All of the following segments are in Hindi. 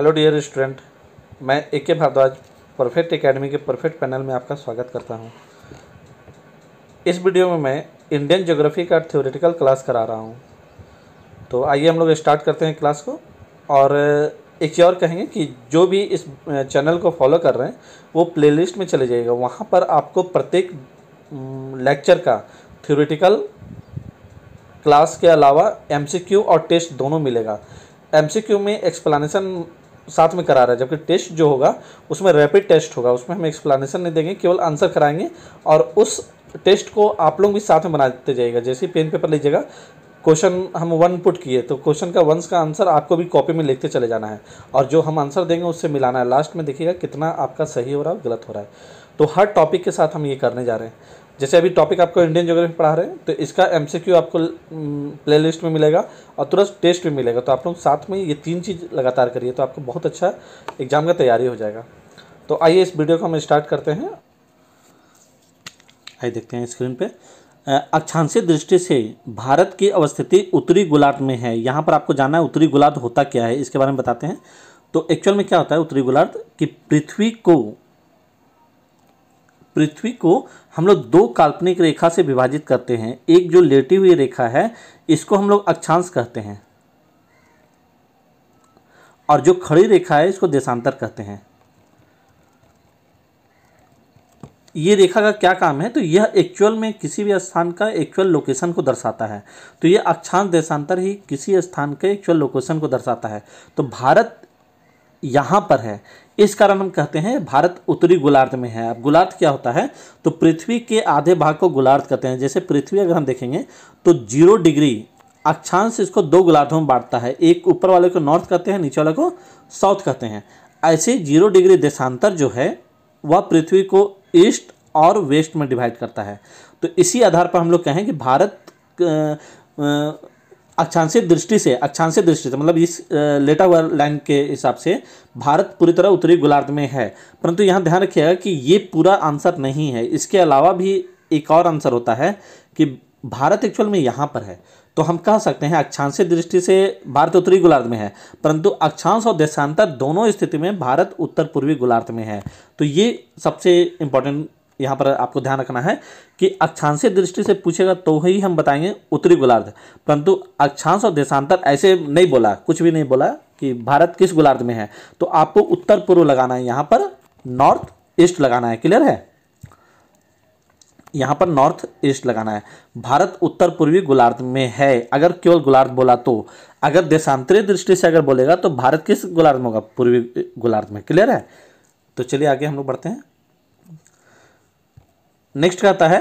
हेलो डियर स्टूडेंट मैं A K Bhardwaj perfect academy के परफेक्ट पैनल में आपका स्वागत करता हूं इस वीडियो में मैं इंडियन ज्योग्राफी का थ्योरेटिकल क्लास करा रहा हूं तो आइए हम लोग स्टार्ट करते हैं क्लास को और एक चीज़ और कहेंगे कि जो भी इस चैनल को फॉलो कर रहे हैं वो प्ले में चले जाइएगा वहाँ पर आपको प्रत्येक लेक्चर का थ्योरेटिकल क्लास के अलावा एम और टेस्ट दोनों मिलेगा एम में एक्सप्लानेशन साथ में करा रहा है जबकि टेस्ट जो होगा उसमें रैपिड टेस्ट होगा उसमें हम एक्सप्लानेशन नहीं देंगे केवल आंसर कराएंगे और उस टेस्ट को आप लोग भी साथ में बनाते जाइएगा जैसे पेन पेपर लीजिएगा क्वेश्चन हम वन पुट किए तो क्वेश्चन का वंस का आंसर आपको भी कॉपी में लिखते चले जाना है और जो हम आंसर देंगे उससे मिलाना है लास्ट में देखिएगा कितना आपका सही हो रहा है गलत हो रहा है तो हर टॉपिक के साथ हम ये करने जा रहे हैं जैसे अभी टॉपिक आपको इंडियन ज्योग्राफी पढ़ा रहे हैं तो इसका एम आपको प्ले में मिलेगा और तुरंत टेस्ट भी मिलेगा तो आप लोग साथ में ये तीन चीज़ लगातार करिए तो आपको बहुत अच्छा एग्ज़ाम का तैयारी हो जाएगा तो आइए इस वीडियो को हम स्टार्ट करते हैं आइए देखते हैं स्क्रीन पे अक्षांशीय दृष्टि से भारत की अवस्थिति उत्तरी गोलार्ध में है यहाँ पर आपको जानना है उत्तरी गोलार्ध होता क्या है इसके बारे में बताते हैं तो एक्चुअल में क्या होता है उत्तरी गोलार्ध कि पृथ्वी को पृथ्वी को हम लोग दो काल्पनिक रेखा से विभाजित करते हैं एक जो लेटी हुई रेखा है इसको हम लोग अक्षांश कहते हैं और जो खड़ी रेखा है इसको देशांतर कहते हैं ये रेखा का क्या काम है तो यह एक्चुअल में किसी भी स्थान का एक्चुअल लोकेशन को दर्शाता है तो यह अक्षांश देशांतर ही किसी स्थान के एक्चुअल लोकेशन को दर्शाता है तो भारत यहाँ पर है इस कारण हम कहते हैं भारत उत्तरी गोलार्ध में है अब गोलार्ध क्या होता है तो पृथ्वी के आधे भाग को गोलार्ध कहते हैं जैसे पृथ्वी अगर हम देखेंगे तो जीरो डिग्री अक्षांश इसको दो गोलार्धों में बांटता है एक ऊपर वाले को नॉर्थ कहते हैं नीचे वाले को साउथ कहते हैं ऐसे जीरो डिग्री देशांतर जो है वह पृथ्वी को ईस्ट और वेस्ट में डिवाइड करता है तो इसी आधार पर हम लोग कहें कि भारत अक्षांशीय दृष्टि से अक्षांशित दृष्टि से मतलब इस लेटा हुआ लाइन के हिसाब से भारत पूरी तरह उत्तरी गोलार्ध में है परंतु यहाँ ध्यान रखिएगा कि ये पूरा आंसर नहीं है इसके अलावा भी एक और आंसर होता है कि भारत एक्चुअल में यहाँ पर है तो हम कह सकते हैं अक्षांशित दृष्टि से भारत उत्तरी गोलार्ध में है परंतु अक्षांश और देशांतर दोनों स्थिति में भारत उत्तर पूर्वी गोलार्ध में है तो ये सबसे इम्पोर्टेंट यहाँ पर आपको ध्यान रखना है कि अक्षांश दृष्टि से पूछेगा तो ही हम बताएंगे उत्तरी गोलार्ध परंतु अक्षांश और देशांतर ऐसे नहीं बोला कुछ भी नहीं बोला कि भारत किस गोलार्ध में है तो आपको उत्तर पूर्व लगाना है यहाँ पर नॉर्थ ईस्ट लगाना है क्लियर है यहाँ पर नॉर्थ ईस्ट लगाना है भारत उत्तर पूर्वी गोलार्ध में है अगर केवल गोलार्ध बोला तो अगर देशांतरीय दृष्टि से अगर बोलेगा तो भारत किस गोलार्ध में होगा पूर्वी गोलार्ध में क्लियर है तो चलिए आगे हम लोग बढ़ते हैं नेक्स्ट कहता है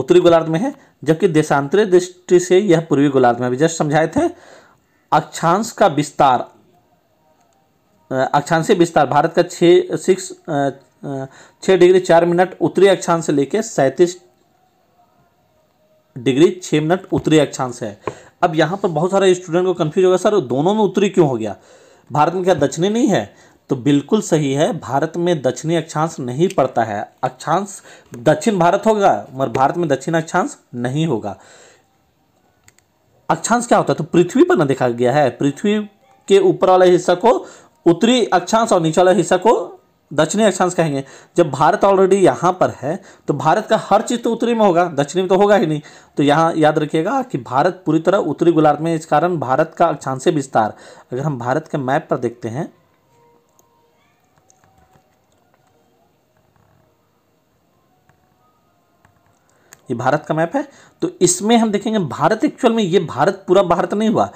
उत्तरी गोलार्ध में है जबकि देशांतरीय दृष्टि से यह पूर्वी गोलार्ध में अभी जस्ट समझाए थे अक्षांश का विस्तार अक्षांश विस्तार भारत का छः सिक्स छः डिग्री चार मिनट उत्तरी अक्षांश से लेकर सैंतीस डिग्री छः मिनट उत्तरी अक्षांश है अब यहाँ पर बहुत सारे स्टूडेंट को कन्फ्यूज होगा सर दोनों में उत्तरी क्यों हो गया भारत में क्या दक्षिणी नहीं है तो बिल्कुल सही है भारत में दक्षिणी अक्षांश नहीं पड़ता है अक्षांश दक्षिण भारत होगा मगर भारत में दक्षिण अक्षांश नहीं होगा अक्षांश क्या होता है तो पृथ्वी पर ना देखा गया है पृथ्वी के ऊपर वाले हिस्सा को उत्तरी अक्षांश और नीचे वाला हिस्सा को दक्षिणी अक्षांश कहेंगे जब भारत ऑलरेडी यहां पर है तो भारत का हर चीज़ तो उत्तरी में होगा दक्षिणी में तो होगा ही नहीं तो यहां याद रखिएगा कि भारत पूरी तरह उत्तरी गोलार्ध में इस कारण भारत का अक्षांश विस्तार अगर हम भारत के मैप पर देखते हैं ये भारत का मैप है तो इसमें हम देखेंगे भारत एक्चुअल में ये भारत पूरा भारत नहीं हुआ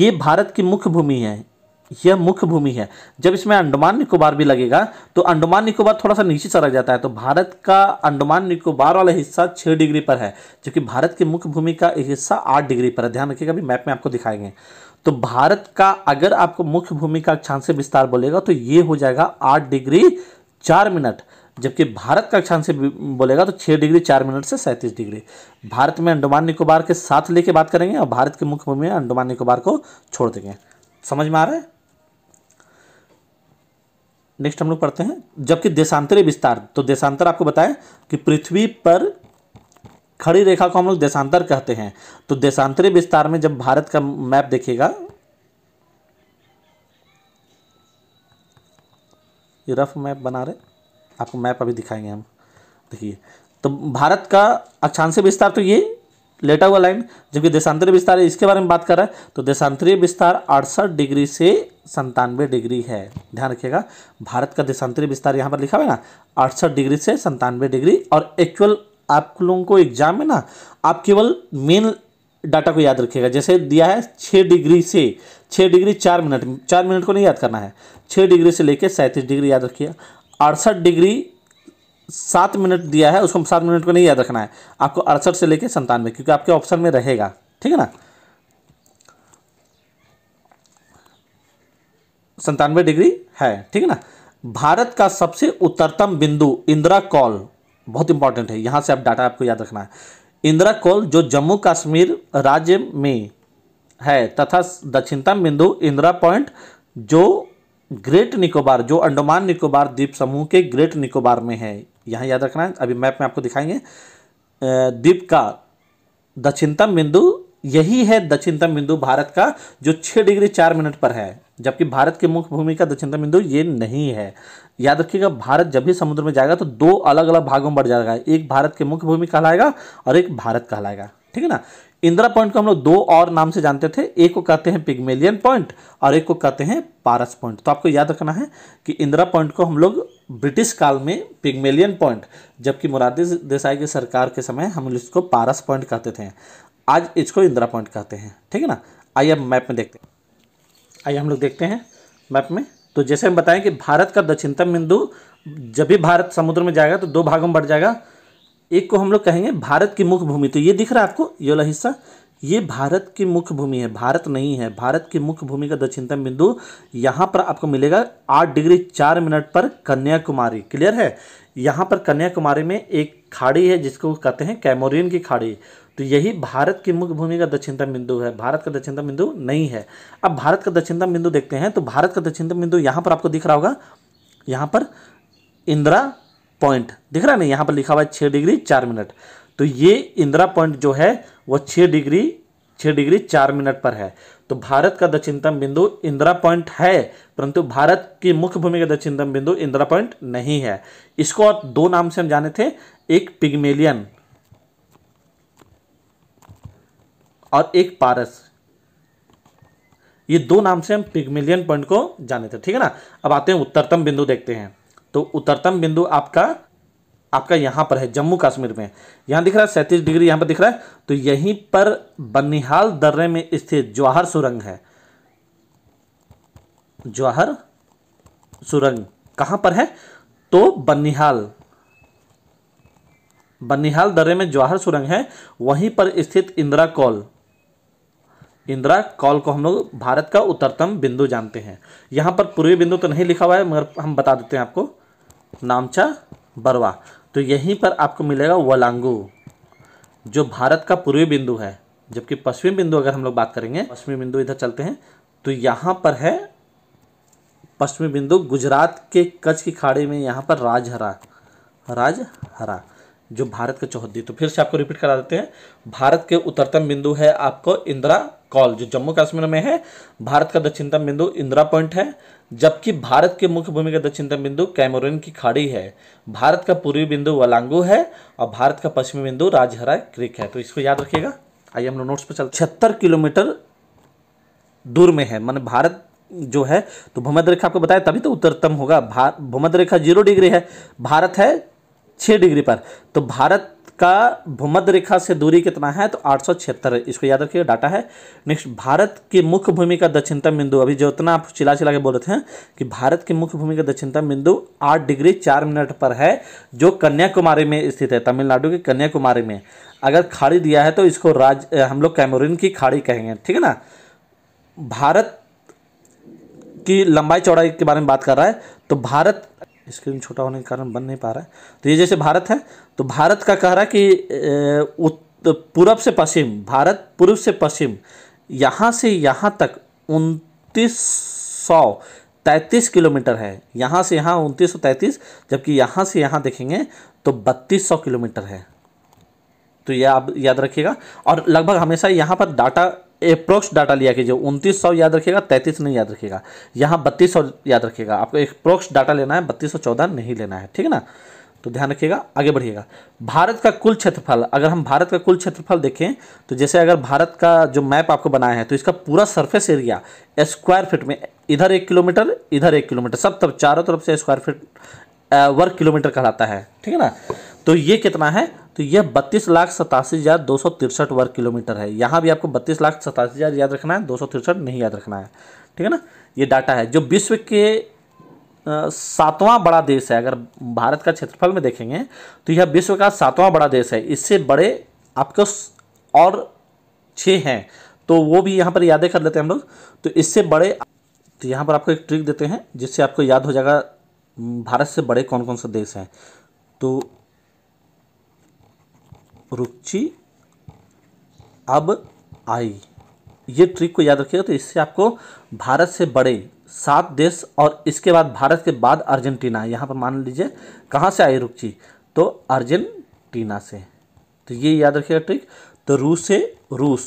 ये भारत की मुख्य भूमि है यह मुख्य भूमि है जब इसमें अंडमान निकोबार भी लगेगा तो अंडमान निकोबार थोड़ा सा नीचे चला जाता है तो भारत का अंडमान निकोबार वाला हिस्सा छः डिग्री पर है जबकि भारत की मुख्य भूमि का हिस्सा आठ डिग्री पर है ध्यान रखिएगा अभी मैप में आपको दिखाएंगे तो भारत का अगर आपको मुख्य भूमि का अक्षांश विस्तार बोलेगा तो ये हो जाएगा आठ डिग्री चार मिनट जबकि भारत का अक्षांश से बोलेगा तो छः डिग्री चार मिनट से सैंतीस डिग्री भारत में अंडमान निकोबार के साथ लेके बात करेंगे और भारत की मुख्य भूमि में अंडमान निकोबार को छोड़ देंगे समझ में आ रहा है नेक्स्ट हम लोग पढ़ते हैं जबकि देशांतरी विस्तार तो देशांतर आपको बताएं कि पृथ्वी पर खड़ी रेखा को हम लोग देशांतर कहते हैं तो देशांतरी विस्तार में जब भारत का मैप देखेगा ये रफ मैप बना रहे आपको मैप अभी दिखाएंगे हम देखिए तो भारत का अक्षांश विस्तार तो ये लेटा हुआ लाइन जबकि देशांतरीय विस्तार है इसके बारे में बात कर रहा है तो देशांतरीय विस्तार अड़सठ डिग्री से संतानवे डिग्री है ध्यान रखिएगा भारत का देशांतरीय विस्तार यहाँ पर लिखा हुआ है ना अड़सठ डिग्री से संतानवे डिग्री और एक्चुअल आप लोगों को एग्जाम में ना आप केवल मेन डाटा को याद रखिएगा जैसे दिया है छः डिग्री से छः डिग्री चार मिनट चार मिनट को नहीं याद करना है छः डिग्री से लेकर सैंतीस डिग्री याद रखिएगा अड़सठ डिग्री सात मिनट दिया है उसको हम सात मिनट को नहीं याद रखना है आपको अड़सठ से लेकर संतानवे क्योंकि आपके ऑप्शन में रहेगा ठीक है ना संतानवे डिग्री है ठीक है ना भारत का सबसे उत्तरतम बिंदु इंदिरा कॉल बहुत इंपॉर्टेंट है यहां से आप डाटा आपको याद रखना है इंदिरा कॉल जो जम्मू कश्मीर राज्य में है तथा दक्षिणतम बिंदु इंदिरा पॉइंट जो ग्रेट निकोबार जो अंडमान निकोबार द्वीप समूह के ग्रेट निकोबार में है यहाँ याद रखना है अभी मैप में आपको दिखाएंगे द्वीप का दक्षिणतम बिंदु यही है दक्षिणतम बिंदु भारत का जो छः डिग्री चार मिनट पर है जबकि भारत की मुख्य भूमि का दक्षिणतम बिंदु ये नहीं है याद रखिएगा भारत जब भी समुद्र में जाएगा तो दो अलग अलग भागों में बढ़ जाएगा एक भारत की मुख्य भूमि कहलाएगा और एक भारत कहलाएगा ठीक है ना इंदिरा पॉइंट को हम लोग दो और नाम से जानते थे एक को कहते हैं पिगमेलियन पॉइंट और एक को कहते हैं पारस पॉइंट तो आपको याद रखना है कि इंदिरा पॉइंट को हम लोग ब्रिटिश काल में पिगमेलियन पॉइंट जबकि मुरादी देसाई की सरकार के समय हम लोग इसको पारस पॉइंट कहते थे आज इसको इंदिरा पॉइंट कहते हैं ठीक है ना आइए मैप में देखते हैं आइए हम लोग देखते हैं मैप में तो जैसे हम बताएं कि भारत का दक्षिणतम बिंदु जब भी भारत समुद्र में जाएगा तो दो भागों में बढ़ जाएगा एक को हम लोग कहेंगे भारत की मुख्य भूमि तो ये दिख रहा है आपको ये वाला हिस्सा ये भारत की मुख्य भूमि है भारत नहीं है भारत की मुख्य भूमि का दक्षिणतम बिंदु यहाँ पर आपको मिलेगा आठ डिग्री चार मिनट पर कन्याकुमारी क्लियर है यहाँ पर कन्याकुमारी में एक खाड़ी है जिसको कहते हैं कैमोरियन की खाड़ी तो यही भारत की मुख्य भूमि का दक्षिणतम बिंदु है भारत का दक्षिणतम बिंदु नहीं है अब भारत का दक्षिणतम बिंदु देखते हैं तो भारत का दक्षिणतम बिंदु यहाँ पर आपको दिख रहा होगा यहाँ पर इंदिरा पॉइंट दिख रहा है ना यहाँ पर लिखा हुआ है छः डिग्री चार मिनट तो ये इंदिरा पॉइंट जो है वो छः डिग्री छः डिग्री चार मिनट पर है तो भारत का दक्षिणतम बिंदु इंदिरा पॉइंट है परंतु भारत की मुख्य भूमि का दक्षिणतम बिंदु इंदिरा पॉइंट नहीं है इसको दो नाम से हम जाने थे एक पिगमेलियन और एक पारस ये दो नाम से हम पिगमेलियन पॉइंट को जाने थे ठीक है ना अब आते हैं उत्तरतम बिंदु देखते हैं तो उत्तरतम बिंदु आपका आपका यहां पर है जम्मू कश्मीर में यहां दिख रहा है सैंतीस डिग्री यहां पर दिख रहा है तो यहीं पर बनिहाल दर्रे में स्थित जवाहर सुरंग है जवाहर सुरंग कहां पर है तो बनिहाल बनिहाल दर्रे में जवाहर सुरंग है वहीं पर स्थित इंदिरा कॉल इंदिरा कॉल को हम लोग भारत का उत्तरतम बिंदु जानते हैं यहां पर पूर्वी बिंदु तो नहीं लिखा हुआ है मगर हम बता देते हैं आपको नामचा बरवा तो यहीं पर आपको मिलेगा वलांगू जो भारत का पूर्वी बिंदु है जबकि पश्चिमी बिंदु अगर हम लोग बात करेंगे पश्चिमी बिंदु इधर चलते हैं तो यहाँ पर है पश्चिमी बिंदु गुजरात के कच्छ की खाड़ी में यहाँ पर राजहरा राजहरा जो भारत के चौहद्दी तो फिर से आपको रिपीट करा देते हैं भारत के उत्तरतम बिंदु है आपको इंदिरा कॉल जो जम्मू कश्मीर में है भारत का दक्षिणतम बिंदु इंदिरा पॉइंट है जबकि भारत के मुख्य भूमि का दक्षिणतम बिंदु कैमरून की खाड़ी है भारत का पूर्वी बिंदु वलांगू है और भारत का पश्चिमी बिंदु राजहरा क्रिक है तो इसको याद रखिएगा आइए हम लोग नोट्स पर चल छिहत्तर किलोमीटर दूर में है मान भारत जो है तो भूमध्य रेखा आपको बताया तभी तो उत्तरतम होगा भूमध्य रेखा जीरो डिग्री है भारत है छः डिग्री पर तो भारत का भूमध्य रेखा से दूरी कितना है तो आठ सौ छिहत्तर इसको याद रखिएगा डाटा है नेक्स्ट भारत की मुख्य भूमि का दक्षिणतम बिंदु अभी जो उतना आप चिला चिला के बोल रहे थे कि भारत की मुख्य भूमि का दक्षिणतम बिंदु आठ डिग्री चार मिनट पर है जो कन्याकुमारी में स्थित है तमिलनाडु के कन्याकुमारी में अगर खाड़ी दिया है तो इसको राज हम लोग कैमोरिन की खाड़ी कहेंगे ठीक है ना भारत की लंबाई चौड़ाई के बारे में बात कर रहा है तो भारत स्क्रीन छोटा होने के कारण बन नहीं पा रहा है तो ये जैसे भारत है तो भारत का कह रहा है कि पूर्व से पश्चिम भारत पूर्व से पश्चिम यहाँ से यहाँ तक उनतीस सौ तैंतीस किलोमीटर है यहाँ से यहाँ उनतीस सौ तैंतीस जबकि यहाँ से यहाँ देखेंगे तो बत्तीस सौ किलोमीटर है तो ये या आप याद रखिएगा और लगभग हमेशा यहाँ पर डाटा अप्रोक्स डाटा लिया कीजिए उनतीस सौ याद रखिएगा तैंतीस नहीं याद रखिएगा यहाँ बत्तीस सौ याद रखिएगा आपको अप्रोक्स डाटा लेना है बत्तीस सौ चौदह नहीं लेना है ठीक है ना तो ध्यान रखिएगा आगे बढ़िएगा भारत का कुल क्षेत्रफल अगर हम भारत का कुल क्षेत्रफल देखें तो जैसे अगर भारत का जो मैप आपको बनाया है तो इसका पूरा सरफेस एरिया स्क्वायर फिट में इधर एक किलोमीटर इधर एक किलोमीटर सब तब चारों तरफ से स्क्वायर फिट वर्ग किलोमीटर कहलाता है ठीक है ना तो ये कितना है तो यह बत्तीस लाख सतासी हज़ार दो सौ तिरसठ वर्ग किलोमीटर है यहाँ भी आपको बत्तीस लाख सतासी हज़ार याद रखना है दो सौ तिरसठ नहीं याद रखना है ठीक है ना ये डाटा है जो विश्व के सातवां बड़ा देश है अगर भारत का क्षेत्रफल में देखेंगे तो यह विश्व का सातवां बड़ा देश है इससे बड़े आपको और छः हैं तो वो भी यहाँ पर यादें कर लेते हैं हम लोग तो इससे बड़े तो यहाँ पर आपको एक ट्रिक देते हैं जिससे आपको याद हो जाएगा भारत से बड़े कौन कौन से देश हैं तो रुचि अब आई ये ट्रिक को याद रखिएगा तो इससे आपको भारत से बड़े सात देश और इसके बाद भारत के बाद अर्जेंटीना यहाँ पर मान लीजिए कहाँ से आई रुचि तो अर्जेंटीना से तो ये याद रखिएगा ट्रिक तो रूस से रूस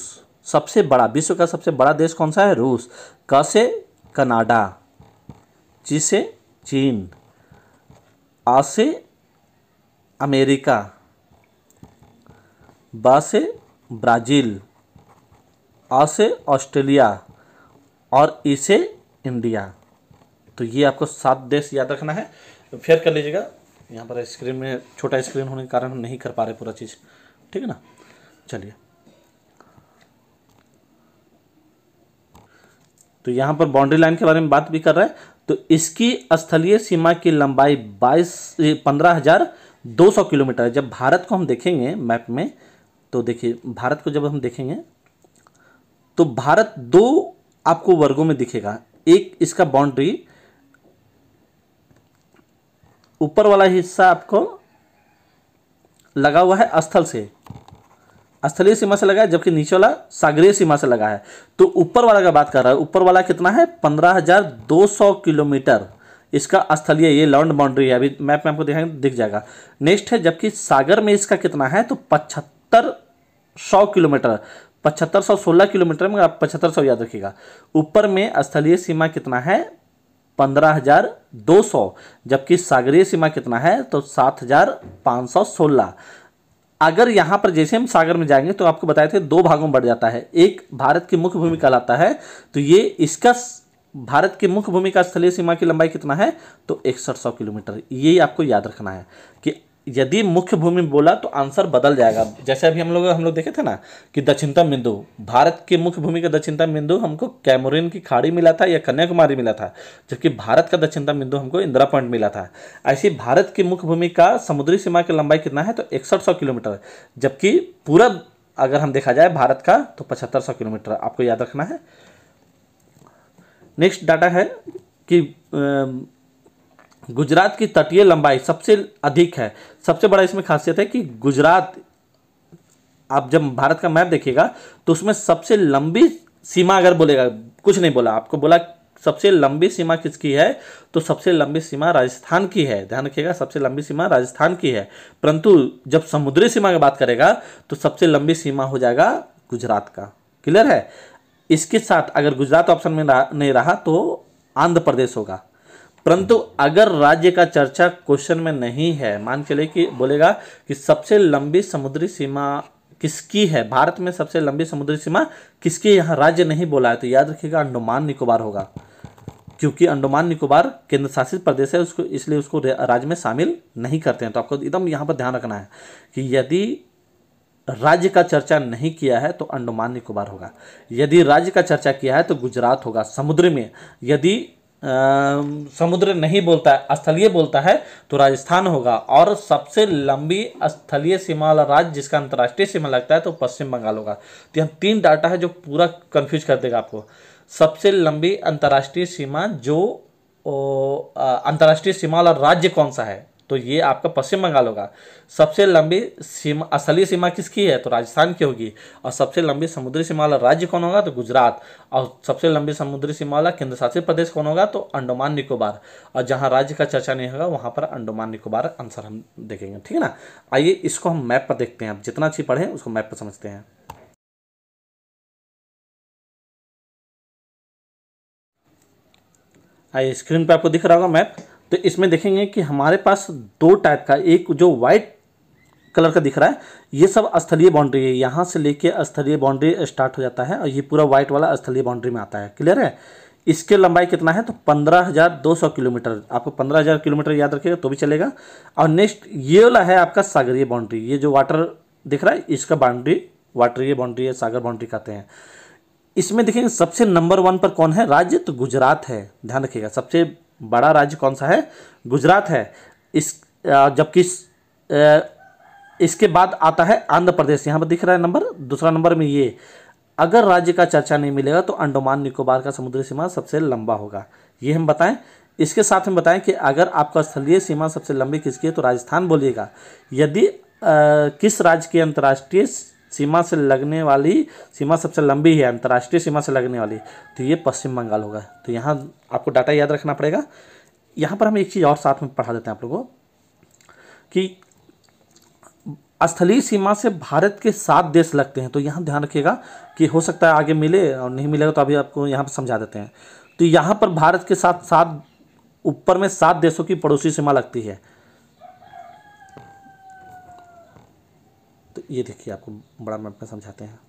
सबसे बड़ा विश्व का सबसे बड़ा देश कौन सा है रूस क से कनाडा ची से चीन आ से अमेरिका बा से ब्राज़ील आ से ऑस्ट्रेलिया और ई से इंडिया तो ये आपको सात देश याद रखना है फेयर कर लीजिएगा यहाँ पर स्क्रीन में छोटा स्क्रीन होने के कारण हम नहीं कर पा रहे पूरा चीज़ ठीक है ना चलिए तो यहाँ पर बाउंड्री लाइन के बारे में बात भी कर रहा है तो इसकी स्थलीय सीमा की लंबाई बाईस पंद्रह हज़ार दो सौ किलोमीटर है जब भारत को हम देखेंगे मैप में तो देखिए भारत को जब हम देखेंगे तो भारत दो आपको वर्गों में दिखेगा एक इसका बाउंड्री ऊपर वाला हिस्सा आपको लगा हुआ है स्थल से स्थलीय सीमा से लगा है जबकि नीचे वाला सागरीय सीमा से लगा है तो ऊपर वाला का बात कर रहा है ऊपर वाला कितना है पंद्रह हजार दो सौ किलोमीटर इसका स्थलीय ये लैंड बाउंड्री है अभी मैप में आपको दिखाएंगे दिख जाएगा नेक्स्ट है जबकि सागर में इसका कितना है तो पचहत्तर पचहत्तर सौ किलोमीटर पचहत्तर सौ सोलह किलोमीटर में आप पचहत्तर सौ याद रखिएगा ऊपर में स्थलीय सीमा कितना है पंद्रह हजार दो सौ जबकि सागरीय सीमा कितना है तो सात हजार पाँच सौ सोलह अगर यहाँ पर जैसे हम सागर में जाएंगे तो आपको बताए थे दो भागों में बढ़ जाता है एक भारत की मुख्य भूमि कहलाता है तो ये इसका भारत की मुख्य भूमि का स्थलीय सीमा की लंबाई कितना है तो इकसठ सौ किलोमीटर ये आपको याद रखना है कि यदि मुख्य भूमि बोला तो आंसर बदल जाएगा जैसे अभी हम लोग हम लोग देखे थे ना कि दक्षिणतम बिंदु भारत के मुख्य भूमि का दक्षिणतम बिंदु हमको कैमोरिन की खाड़ी मिला था या कन्याकुमारी मिला था जबकि भारत का दक्षिणतम बिंदु हमको इंदिरा पॉइंट मिला था ऐसी भारत की मुख्य भूमि का समुद्री सीमा की लंबाई कितना है तो इकसठ किलोमीटर जबकि पूरा अगर हम देखा जाए भारत का तो पचहत्तर किलोमीटर आपको याद रखना है नेक्स्ट डाटा है कि गुजरात की तटीय लंबाई सबसे अधिक है सबसे बड़ा इसमें खासियत है कि गुजरात आप जब भारत का मैप देखिएगा तो उसमें सबसे लंबी सीमा अगर बोलेगा कुछ नहीं बोला आपको बोला सबसे लंबी सीमा किसकी है तो सबसे लंबी सीमा राजस्थान की है ध्यान रखिएगा सबसे लंबी सीमा राजस्थान की है परंतु जब समुद्री सीमा की बात करेगा तो सबसे लंबी सीमा हो जाएगा गुजरात का क्लियर है इसके साथ अगर गुजरात ऑप्शन में नहीं रहा तो आंध्र प्रदेश होगा परंतु अगर राज्य का चर्चा क्वेश्चन में नहीं है मान चले कि बोलेगा कि सबसे लंबी समुद्री सीमा किसकी है भारत में सबसे लंबी समुद्री सीमा किसकी यहाँ राज्य नहीं बोला है तो याद रखिएगा अंडमान निकोबार होगा क्योंकि अंडमान निकोबार केंद्र शासित प्रदेश है उसको इसलिए उसको राज्य में शामिल नहीं करते हैं तो आपको एकदम यहाँ पर ध्यान रखना है कि यदि राज्य का चर्चा नहीं किया है तो अंडमान निकोबार होगा यदि राज्य का चर्चा किया है तो गुजरात होगा समुद्र में यदि समुद्र नहीं बोलता है स्थलीय बोलता है तो राजस्थान होगा और सबसे लंबी स्थलीय सीमा वाला राज्य जिसका अंतर्राष्ट्रीय सीमा लगता है तो पश्चिम बंगाल होगा तो यहाँ तीन डाटा है जो पूरा कंफ्यूज कर देगा आपको सबसे लंबी अंतर्राष्ट्रीय सीमा जो अंतर्राष्ट्रीय सीमा वाला राज्य कौन सा है तो ये आपका पश्चिम बंगाल होगा सबसे लंबी सीमा असली सीमा किसकी है तो राजस्थान की होगी और सबसे लंबी समुद्री सीमा वाला राज्य कौन होगा तो गुजरात और सबसे लंबी समुद्री सीमा वाला केंद्र शासित प्रदेश कौन होगा तो अंडमान निकोबार और जहां राज्य का चर्चा नहीं होगा वहां पर अंडमान निकोबार आंसर हम देखेंगे ठीक है ना आइए इसको हम मैप पर देखते हैं आप जितना अच्छी पढ़े उसको मैप पर समझते हैं आइए स्क्रीन पर आपको दिख रहा होगा मैप तो इसमें देखेंगे कि हमारे पास दो टाइप का एक जो वाइट कलर का दिख रहा है ये सब स्थलीय बाउंड्री है यहाँ से लेके स्थलीय बाउंड्री स्टार्ट हो जाता है और ये पूरा व्हाइट वाला स्थलीय बाउंड्री में आता है क्लियर है इसके लंबाई कितना है तो 15,200 किलोमीटर आपको 15,000 किलोमीटर याद रखिएगा तो भी चलेगा और नेक्स्ट ये वाला है आपका सागरीय बाउंड्री ये जो वाटर दिख रहा है इसका बाउंड्री वाटरीय बाउंड्री है सागर बाउंड्री कहते हैं इसमें देखेंगे सबसे नंबर वन पर कौन है राज्य तो गुजरात है ध्यान रखिएगा सबसे बड़ा राज्य कौन सा है गुजरात है इस जबकि इस, इसके बाद आता है आंध्र प्रदेश यहाँ पर दिख रहा है नंबर दूसरा नंबर में ये अगर राज्य का चर्चा नहीं मिलेगा तो अंडमान निकोबार का समुद्री सीमा सबसे लंबा होगा ये हम बताएं इसके साथ हम बताएं कि अगर आपका स्थलीय सीमा सबसे लंबी किसकी है तो राजस्थान बोलिएगा यदि किस राज्य की अंतर्राष्ट्रीय सीमा से लगने वाली सीमा सबसे लंबी है अंतर्राष्ट्रीय सीमा से लगने वाली तो ये पश्चिम बंगाल होगा तो यहाँ आपको डाटा याद रखना पड़ेगा यहाँ पर हम एक चीज़ और साथ में पढ़ा देते हैं आप लोगों को कि स्थलीय सीमा से भारत के सात देश लगते हैं तो यहाँ ध्यान रखिएगा कि हो सकता है आगे मिले और नहीं मिलेगा तो अभी आपको यहाँ पर समझा देते हैं तो यहाँ पर भारत के साथ सात ऊपर में सात देशों की पड़ोसी सीमा लगती है तो ये देखिए आपको बड़ा मैप में समझाते हैं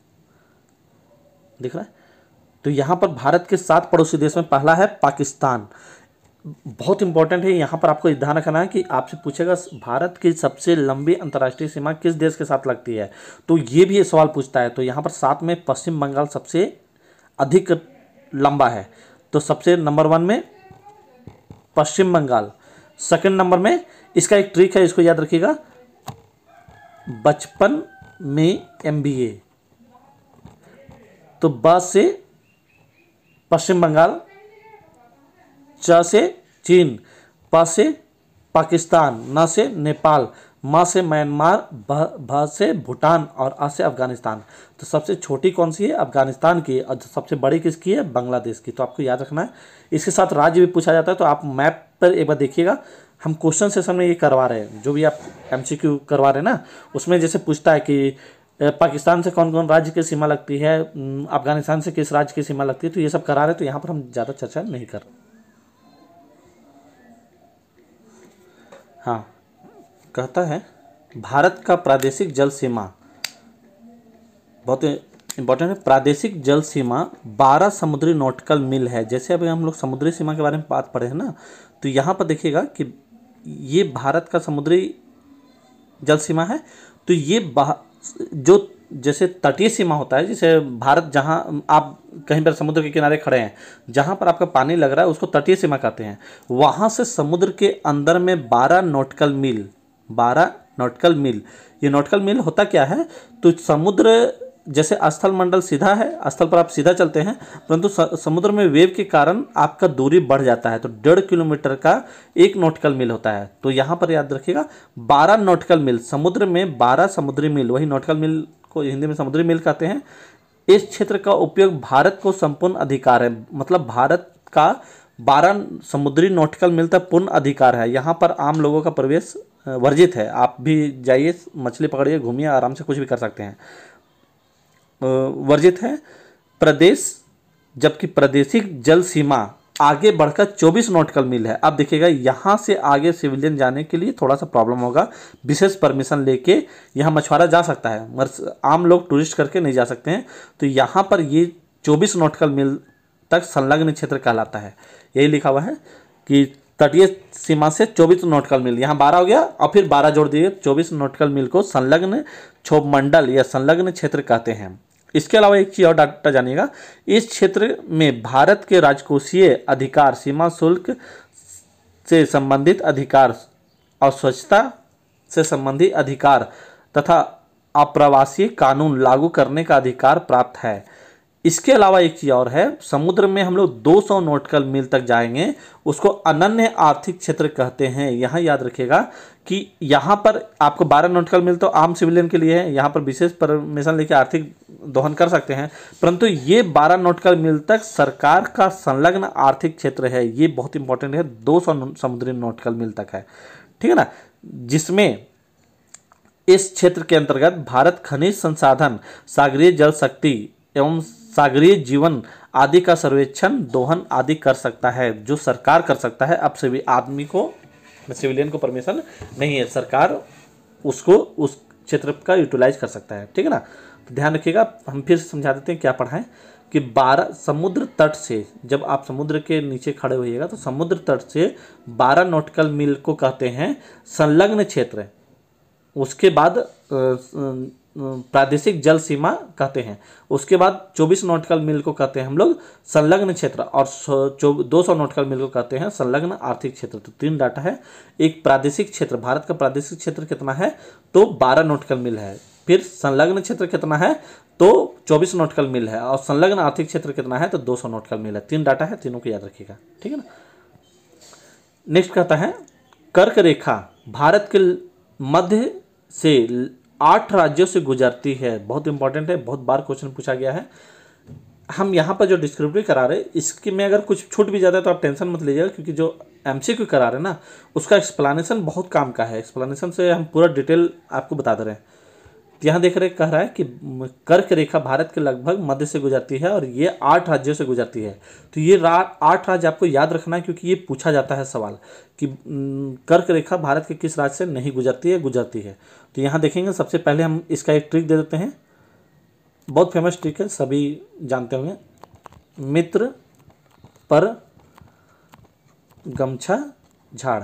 दिख रहा है तो यहाँ पर भारत के सात पड़ोसी देश में पहला है पाकिस्तान बहुत इंपॉर्टेंट है यहाँ पर आपको ध्यान रखना है कि आपसे पूछेगा भारत की सबसे लंबी अंतर्राष्ट्रीय सीमा किस देश के साथ लगती है तो ये भी ये सवाल पूछता है तो यहाँ पर सात में पश्चिम बंगाल सबसे अधिक लंबा है तो सबसे नंबर वन में पश्चिम बंगाल सेकंड नंबर में इसका एक ट्रिक है इसको याद रखिएगा बचपन में एम बी ए तो ब से पश्चिम बंगाल च से चीन प से पाकिस्तान न से नेपाल म से म्यांमार भ से भूटान और आ से अफगानिस्तान तो सबसे छोटी कौन सी है अफगानिस्तान की और सबसे बड़ी किसकी है बांग्लादेश की तो आपको याद रखना है इसके साथ राज्य भी पूछा जाता है तो आप मैप पर एक बार देखिएगा हम क्वेश्चन सेशन में ये करवा रहे हैं जो भी आप एम करवा रहे हैं ना उसमें जैसे पूछता है कि पाकिस्तान से कौन कौन राज्य की सीमा लगती है अफगानिस्तान से किस राज्य की सीमा लगती है तो ये सब करा रहे हैं तो यहाँ पर हम ज़्यादा चर्चा नहीं कर रहे हाँ कहता है भारत का प्रादेशिक जल सीमा बहुत इम्पोर्टेंट है प्रादेशिक जल सीमा बारह समुद्री नोटकल मिल है जैसे अभी हम लोग समुद्री सीमा के बारे में बात पढ़े हैं ना तो यहाँ पर देखिएगा कि ये भारत का समुद्री जल सीमा है तो ये जो जैसे तटीय सीमा होता है जैसे भारत जहाँ आप कहीं पर समुद्र के किनारे खड़े हैं जहाँ पर आपका पानी लग रहा है उसको तटीय सीमा कहते हैं वहाँ से समुद्र के अंदर में बारह नोटकल मील बारह नोटकल मील ये नोटकल मील होता क्या है तो समुद्र जैसे स्थल मंडल सीधा है स्थल पर आप सीधा चलते हैं परंतु समुद्र में वेव के कारण आपका दूरी बढ़ जाता है तो डेढ़ किलोमीटर का एक नोटिकल मिल होता है तो यहाँ पर याद रखिएगा बारह नोटिकल मिल समुद्र में बारह समुद्री मिल वही नोटिकल मिल को हिंदी में समुद्री मिल कहते हैं इस क्षेत्र का उपयोग भारत को संपूर्ण अधिकार है मतलब भारत का बारह समुद्री नोटिकल मिल तक पूर्ण अधिकार है यहाँ पर आम लोगों का प्रवेश वर्जित है आप भी जाइए मछली पकड़िए घूमिए आराम से कुछ भी कर सकते हैं वर्जित है प्रदेश जबकि प्रदेशिक जल सीमा आगे बढ़कर 24 नॉटिकल मील है अब देखिएगा यहाँ से आगे सिविलियन जाने के लिए थोड़ा सा प्रॉब्लम होगा विशेष परमिशन लेके यहाँ मछुआरा जा सकता है मगर आम लोग टूरिस्ट करके नहीं जा सकते हैं तो यहाँ पर ये 24 नॉटिकल मील तक संलग्न क्षेत्र कहलाता है यही लिखा हुआ है कि तटीय सीमा से चौबीस नोटकल मील यहाँ बारह हो गया और फिर बारह जोड़ दिए चौबीस नोटकल मील को संलग्न मंडल या संलग्न क्षेत्र कहते हैं इसके अलावा एक चीज़ और डाटा जानिएगा इस क्षेत्र में भारत के राजकोषीय अधिकार सीमा शुल्क से संबंधित अधिकार और स्वच्छता से संबंधित अधिकार तथा अप्रवासी कानून लागू करने का अधिकार प्राप्त है इसके अलावा एक चीज़ और है समुद्र में हम लोग 200 नोटकल मील तक जाएंगे उसको अनन्य आर्थिक क्षेत्र कहते हैं यहाँ याद रखिएगा कि यहाँ पर आपको बारह नोटकल मिल तो आम सिविलियन के लिए है यहाँ पर विशेष परमिशन लेके आर्थिक दोहन कर सकते हैं परंतु ये बारह नोटकल मिल तक सरकार का संलग्न आर्थिक क्षेत्र है ये बहुत इंपॉर्टेंट है दो सौ समुद्री नोटकल मिल तक है ठीक है ना जिसमें इस क्षेत्र के अंतर्गत भारत खनिज संसाधन सागरीय जल शक्ति एवं सागरीय जीवन आदि का सर्वेक्षण दोहन आदि कर सकता है जो सरकार कर सकता है अब से भी आदमी को सिविलियन को परमिशन नहीं है सरकार उसको उस क्षेत्र का यूटिलाइज कर सकता है ठीक है ना तो ध्यान रखिएगा हम फिर समझा देते हैं क्या पढ़ाएं कि बारह समुद्र तट से जब आप समुद्र के नीचे खड़े होइएगा तो समुद्र तट से बारह नोटिकल मील को कहते हैं संलग्न क्षेत्र उसके बाद प्रादेशिक जल सीमा कहते हैं उसके बाद 24 नोटकल मील को कहते हैं हम लोग संलग्न क्षेत्र और दो सौ नोटकल मील को कहते हैं संलग्न आर्थिक क्षेत्र तो तीन डाटा है एक प्रादेशिक क्षेत्र भारत का प्रादेशिक क्षेत्र कितना है तो 12 नोटकल मील है फिर संलग्न क्षेत्र कितना है तो 24 नोटकल मील है और संलग्न आर्थिक क्षेत्र कितना है तो सौ नोटकल मील है तीन डाटा है तीनों को याद रखिएगा ठीक है ना नेक्स्ट कहता है कर्क रेखा भारत के मध्य से आठ राज्यों से गुजरती है बहुत इंपॉर्टेंट है बहुत बार क्वेश्चन पूछा गया है हम यहाँ पर जो डिस्क्रिप्टिव करा रहे इसके में अगर कुछ छूट भी जाता है तो आप टेंशन मत लीजिएगा क्योंकि जो एम सी क्यू करा रहे हैं ना उसका एक्सप्लानशन बहुत काम का है एक्सप्लानशन से हम पूरा डिटेल आपको बता दे रहे हैं यहाँ देख रहे कह रहा है कि कर्क रेखा भारत के लगभग मध्य से गुजरती है और ये आठ राज्यों से गुजरती है तो ये आठ राज्य आपको याद रखना है क्योंकि ये पूछा जाता है सवाल कि कर्क रेखा भारत के किस राज्य से नहीं गुजरती है गुजरती है तो यहाँ देखेंगे सबसे पहले हम इसका एक ट्रिक दे देते हैं बहुत फेमस ट्रिक है सभी जानते होंगे मित्र पर गमछा झाड़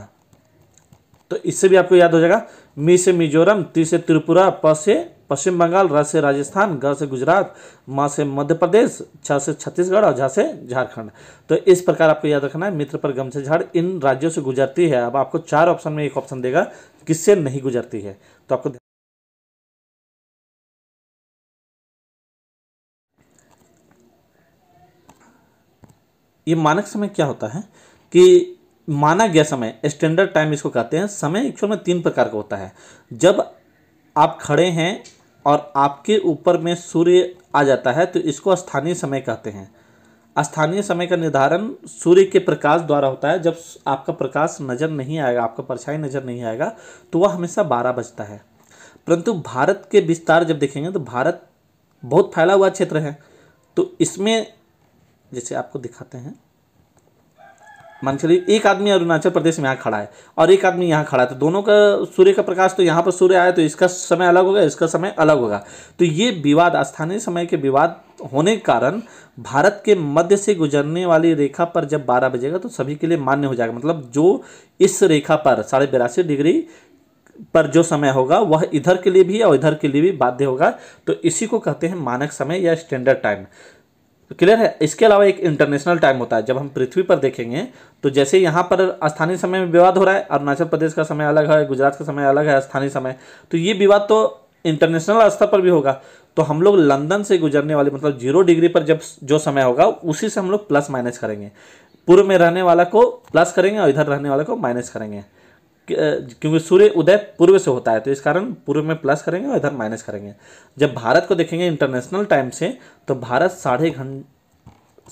तो इससे भी आपको याद हो जाएगा मी से मिजोरम ती से त्रिपुरा प से पश्चिम बंगाल र से राजस्थान ग से गुजरात म से मध्य प्रदेश छ से छत्तीसगढ़ और झा से झारखंड तो इस प्रकार आपको याद रखना है मित्र पर गम से झाड़ इन राज्यों से गुजरती है अब आपको चार ऑप्शन में एक ऑप्शन देगा किससे नहीं गुजरती है तो आपको ये मानक समय क्या होता है कि माना गया समय स्टैंडर्ड टाइम इसको कहते हैं समय एक्चुअल में तीन प्रकार का होता है जब आप खड़े हैं और आपके ऊपर में सूर्य आ जाता है तो इसको स्थानीय समय कहते हैं स्थानीय समय का निर्धारण सूर्य के प्रकाश द्वारा होता है जब आपका प्रकाश नज़र नहीं आएगा आपका परछाई नज़र नहीं आएगा तो वह हमेशा बारह बजता है परंतु भारत के विस्तार जब देखेंगे तो भारत बहुत फैला हुआ क्षेत्र है तो इसमें जैसे आपको दिखाते हैं मान चलिए एक आदमी अरुणाचल प्रदेश में यहाँ खड़ा है और एक आदमी यहाँ खड़ा है तो दोनों का सूर्य का प्रकाश तो यहाँ पर सूर्य आया तो इसका समय अलग होगा इसका समय अलग होगा तो ये विवाद स्थानीय समय के विवाद होने के कारण भारत के मध्य से गुजरने वाली रेखा पर जब बारह बजेगा तो सभी के लिए मान्य हो जाएगा मतलब जो इस रेखा पर साढ़े बिरासी डिग्री पर जो समय होगा वह इधर के लिए भी और इधर के लिए भी बाध्य होगा तो इसी को कहते हैं मानक समय या स्टैंडर्ड टाइम तो क्लियर है इसके अलावा एक इंटरनेशनल टाइम होता है जब हम पृथ्वी पर देखेंगे तो जैसे यहाँ पर स्थानीय समय में विवाद हो रहा है अरुणाचल प्रदेश का समय अलग है गुजरात का समय अलग है स्थानीय समय तो ये विवाद तो इंटरनेशनल स्तर पर भी होगा तो हम लोग लंदन से गुजरने वाले मतलब जीरो डिग्री पर जब जो समय होगा उसी से हम लोग प्लस माइनस करेंगे पूर्व में रहने वाला को प्लस करेंगे और इधर रहने वाले को माइनस करेंगे क्योंकि सूर्य उदय पूर्व से होता है तो इस कारण पूर्व में प्लस करेंगे और इधर माइनस करेंगे जब भारत को देखेंगे इंटरनेशनल टाइम से तो भारत साढ़े घं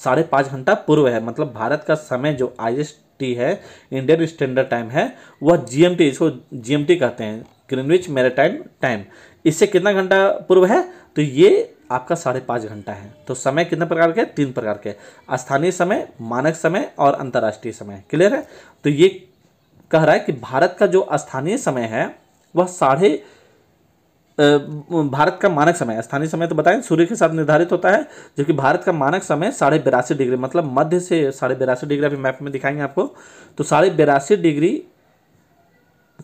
साढ़े पाँच घंटा पूर्व है मतलब भारत का समय जो आई टी है इंडियन स्टैंडर्ड टाइम है वह जीएमटी इसको जीएमटी कहते हैं ग्रीनविच मेरेटाइम टाइम इससे कितना घंटा पूर्व है तो ये आपका साढ़े पाँच घंटा है तो समय कितने प्रकार के तीन प्रकार के स्थानीय समय मानक समय और अंतर्राष्ट्रीय समय क्लियर है तो ये कह रहा है कि भारत का जो स्थानीय समय है वह साढ़े भारत का मानक समय स्थानीय समय तो बताएं सूर्य के साथ निर्धारित होता है जो कि भारत का मानक समय साढ़े बिरासी डिग्री मतलब मध्य से साढ़े बिरासी डिग्री अभी मैप में दिखाएंगे आपको तो साढ़े बिरासी डिग्री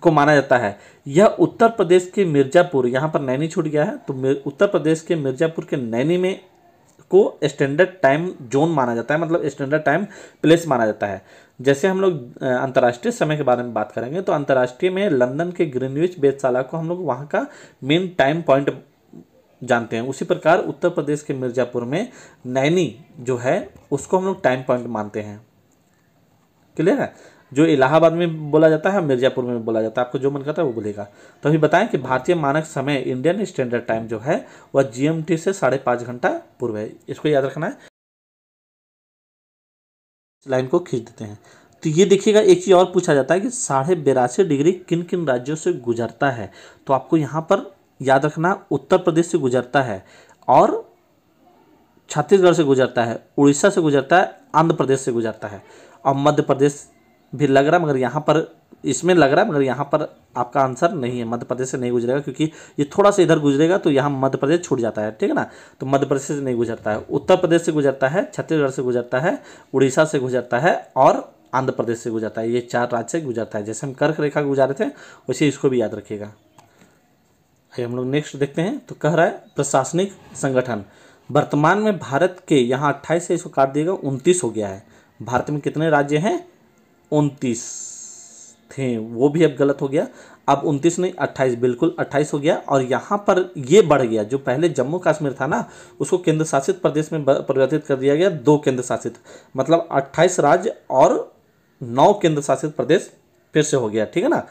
को माना जाता है यह उत्तर प्रदेश के मिर्ज़ापुर यहाँ पर नैनी छूट गया है तो उत्तर प्रदेश के मिर्ज़ापुर के नैनी में को स्टैंडर्ड टाइम जोन माना जाता है मतलब स्टैंडर्ड टाइम प्लेस माना जाता है जैसे हम लोग अंतर्राष्ट्रीय समय के बारे में बात करेंगे तो अंतर्राष्ट्रीय में लंदन के ग्रीनविच वेदशाला को हम लोग वहाँ का मेन टाइम पॉइंट जानते हैं उसी प्रकार उत्तर प्रदेश के मिर्ज़ापुर में नैनी जो है उसको हम लोग टाइम पॉइंट मानते हैं क्लियर है जो इलाहाबाद में बोला जाता है मिर्जापुर में बोला जाता है आपको जो मन करता है वो बोलेगा तो अभी बताएं कि भारतीय मानक समय इंडियन स्टैंडर्ड टाइम जो है वह जीएमटी से साढ़े पाँच घंटा पूर्व है इसको याद रखना है लाइन को खींच देते हैं तो ये देखिएगा एक चीज़ और पूछा जाता है कि साढ़े बिरासी डिग्री किन किन राज्यों से गुजरता है तो आपको यहाँ पर याद रखना उत्तर प्रदेश से गुजरता है और छत्तीसगढ़ से गुजरता है उड़ीसा से गुजरता है आंध्र प्रदेश से गुजरता है और मध्य प्रदेश भी लग रहा है मगर यहाँ पर इसमें लग रहा है मगर यहाँ पर आपका आंसर नहीं है मध्य प्रदेश से नहीं गुजरेगा क्योंकि ये थोड़ा सा इधर गुजरेगा तो यहाँ मध्य प्रदेश छूट जाता है ठीक है ना तो मध्य प्रदेश से नहीं गुजरता है उत्तर प्रदेश से गुजरता है छत्तीसगढ़ से गुजरता है उड़ीसा से गुजरता है और आंध्र प्रदेश से गुजरता है ये चार राज्य से गुजरता है जैसे हम कर्क रेखा गुजारे थे वैसे इसको भी याद रखिएगा हम लोग नेक्स्ट देखते हैं तो कह रहा है प्रशासनिक संगठन वर्तमान में भारत के यहाँ अट्ठाईस से इसको काट दिएगा उनतीस हो गया है भारत में कितने राज्य हैं उनतीस थे वो भी अब गलत हो गया अब उनतीस नहीं अट्ठाईस बिल्कुल अट्ठाईस हो गया और यहाँ पर ये बढ़ गया जो पहले जम्मू कश्मीर था ना उसको केंद्र शासित प्रदेश में परिवर्तित कर दिया गया दो केंद्र शासित मतलब अट्ठाईस राज्य और नौ केंद्र शासित प्रदेश फिर से हो गया ठीक है ना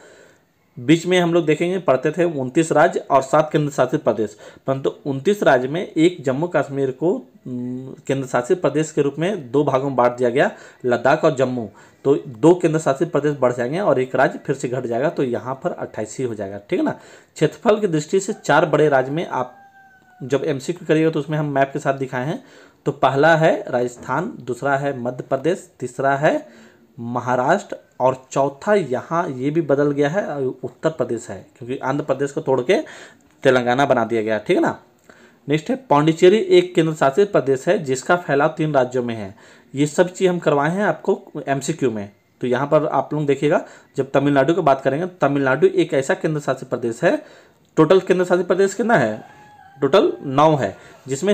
बीच में हम लोग देखेंगे पढ़ते थे उनतीस राज्य और सात केंद्र शासित प्रदेश परंतु उनतीस राज्य में एक जम्मू कश्मीर को केंद्र शासित प्रदेश के रूप में दो भागों में बांट दिया गया लद्दाख और जम्मू तो दो केंद्र शासित प्रदेश बढ़ जाएंगे और एक राज्य फिर से घट जाएगा तो यहाँ पर अट्ठाईस ही हो जाएगा ठीक है ना क्षेत्रफल की दृष्टि से चार बड़े राज्य में आप जब एम करिएगा तो उसमें हम मैप के साथ दिखाए हैं तो पहला है राजस्थान दूसरा है मध्य प्रदेश तीसरा है महाराष्ट्र और चौथा यहाँ ये भी बदल गया है उत्तर प्रदेश है क्योंकि आंध्र प्रदेश को तोड़ के तेलंगाना बना दिया गया ठीक है ना नेक्स्ट है पाण्डिचेरी एक केंद्र शासित प्रदेश है जिसका फैलाव तीन राज्यों में है ये सब चीज़ हम करवाए हैं आपको एम में तो यहाँ पर आप लोग देखिएगा जब तमिलनाडु की बात करेंगे तमिलनाडु एक ऐसा केंद्र शासित प्रदेश है टोटल केंद्र शासित प्रदेश कितना है टोटल नौ है जिसमें